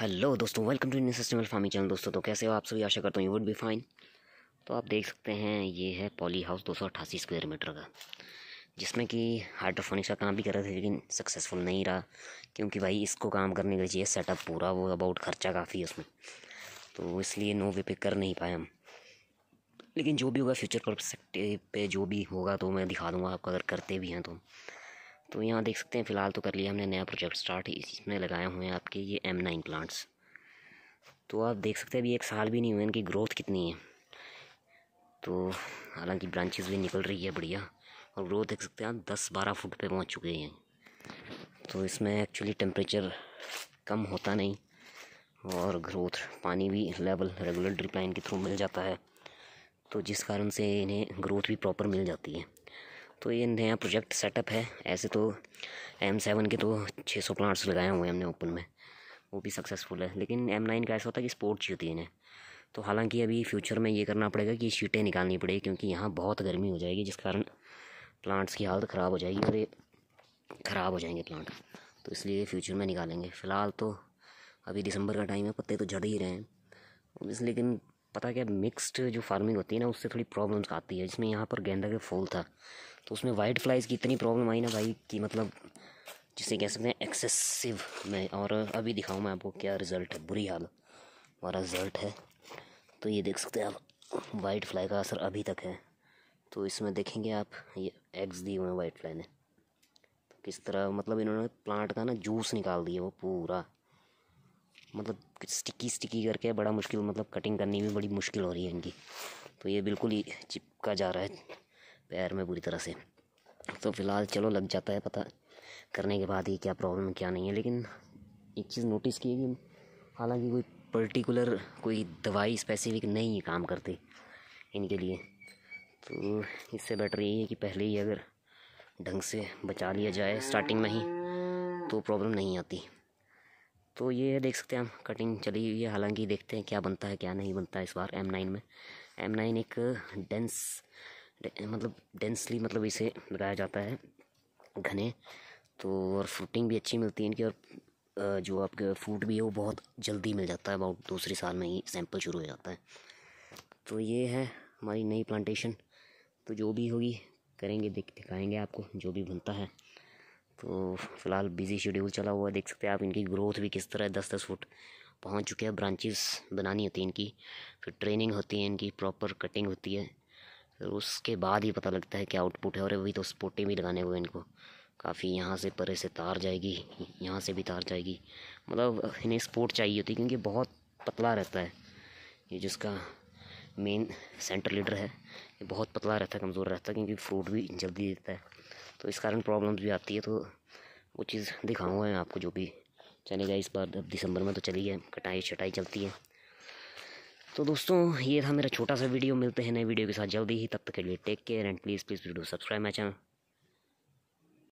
hello दोस्तों welcome to sustainable farming channel दोस्तों तो कैसे हो आप सभी आशा करता हूँ यू वुड बी फाइन तो आप देख सकते हैं ये है पॉली हाउस दो स्क्वायर मीटर का जिसमें कि हाइड्रोफोनिक्स का काम भी कर रहे थे लेकिन सक्सेसफुल नहीं रहा क्योंकि भाई इसको काम करने के लिए चाहिए सेटअप पूरा वो अबाउट खर्चा काफ़ी है उसमें तो इसलिए नो वे पे कर नहीं पाए हम लेकिन जो भी होगा फ्यूचर परस्पेक्टिव पे जो भी होगा तो मैं दिखा दूंगा आपको अगर करते भी हैं तो तो यहाँ देख सकते हैं फ़िलहाल तो कर लिया हमने नया प्रोजेक्ट स्टार्ट इसमें लगाए हुए हैं आपके ये एम नाइन प्लांट्स तो आप देख सकते हैं अभी एक साल भी नहीं हुए इनकी ग्रोथ कितनी है तो हालांकि ब्रांचेस भी निकल रही है बढ़िया और ग्रोथ देख सकते हैं आप दस बारह फुट पर पहुँच चुके हैं तो इसमें एक्चुअली टेम्परेचर कम होता नहीं और ग्रोथ पानी भी लेवल रेगुलर ड्रिप लाइन के थ्रू मिल जाता है तो जिस कारण से इन्हें ग्रोथ भी प्रॉपर मिल जाती है तो ये नया प्रोजेक्ट सेटअप है ऐसे तो एम सेवन के तो छः सौ प्लांट्स लगाए हुए हैं हमने ओपन में वो भी सक्सेसफुल है लेकिन एम नाइन का ऐसा होता है कि स्पोर्ट चाहिए होती है इन्हें तो हालांकि अभी फ्यूचर में ये करना पड़ेगा कि शीटें निकालनी पड़ेगी क्योंकि यहाँ बहुत गर्मी हो जाएगी जिस कारण प्लांट्स की हालत ख़राब हो जाएगी और ये ख़राब हो जाएंगे प्लांट तो इसलिए फ्यूचर में निकालेंगे फ़िलहाल तो अभी दिसंबर का टाइम है पत्ते तो झड़ ही रहे हैं लेकिन पता क्या मिक्स्ड जो फार्मिंग होती है ना उससे थोड़ी प्रॉब्लम्स आती है जिसमें यहाँ पर गेंदा के फूल था तो उसमें वाइट फ्लाइज़ की इतनी प्रॉब्लम आई ना भाई कि मतलब जिसे कह सकते हैं एक्सेसिव मैं और अभी दिखाऊँ मैं आपको क्या रिज़ल्ट है बुरी हाल हमारा रिज़ल्ट है तो ये देख सकते हैं आप वाइट फ्लाई का असर अभी तक है तो इसमें देखेंगे आप ये एग्स दिए हुए हैं वाइट फ्लाई ने तो किस तरह मतलब इन्होंने प्लांट का ना जूस निकाल दिया वो पूरा मतलब स्टिकी स्टिकी करके बड़ा मुश्किल मतलब कटिंग करनी भी बड़ी मुश्किल हो रही है इनकी तो ये बिल्कुल ही चिपका जा रहा है पैर में बुरी तरह से तो फिलहाल चलो लग जाता है पता करने के बाद ही क्या प्रॉब्लम क्या नहीं है लेकिन एक चीज़ नोटिस की है कि हालांकि कोई पर्टिकुलर कोई दवाई स्पेसिफिक नहीं है काम करती इनके लिए तो इससे बेटर यही है कि पहले ही अगर ढंग से बचा लिया जाए स्टार्टिंग में ही तो प्रॉब्लम नहीं आती तो ये है देख सकते हैं हम कटिंग चली हुई है हालांकि देखते हैं क्या बनता है क्या नहीं बनता है इस बार एम नाइन में एम नाइन एक डेंस मतलब डेंसली मतलब इसे लगाया जाता है घने तो और फ्रूटिंग भी अच्छी मिलती है इनकी और जो आपके फ्रूट भी है वो बहुत जल्दी मिल जाता है अबाउट दूसरे साल में ही सैंपल शुरू हो जाता है तो ये है हमारी नई प्लांटेशन तो जो भी होगी करेंगे देख दिखाएंगे आपको जो भी बनता है तो फ़िलहाल बिज़ी शेड्यूल चला हुआ है देख सकते हैं आप इनकी ग्रोथ भी किस तरह है दस दस फुट पहुंच चुके हैं ब्रांचेस बनानी होती है इनकी फिर ट्रेनिंग होती है इनकी प्रॉपर कटिंग होती है फिर उसके बाद ही पता लगता है क्या आउटपुट है और अभी तो स्पोटें भी लगाने हुए इनको काफ़ी यहाँ से परे से तार जाएगी यहाँ से भी तार जाएगी मतलब इन्हें स्पोर्ट चाहिए होती क्योंकि बहुत पतला रहता है ये जिसका मेन सेंटर लीडर है ये बहुत पतला रहता है कमज़ोर रहता है क्योंकि फ्रूट भी जल्दी देता है तो इस कारण प्रॉब्लम्स भी आती है तो वो चीज़ दिखाऊंगा मैं आपको जो भी चलेगा इस बार अब दिसंबर में तो चली है कटाई छटाई चलती है तो दोस्तों ये था मेरा छोटा सा वीडियो मिलते हैं नए वीडियो के साथ जल्दी ही तब तक के लिए take care and please please video subscribe my channel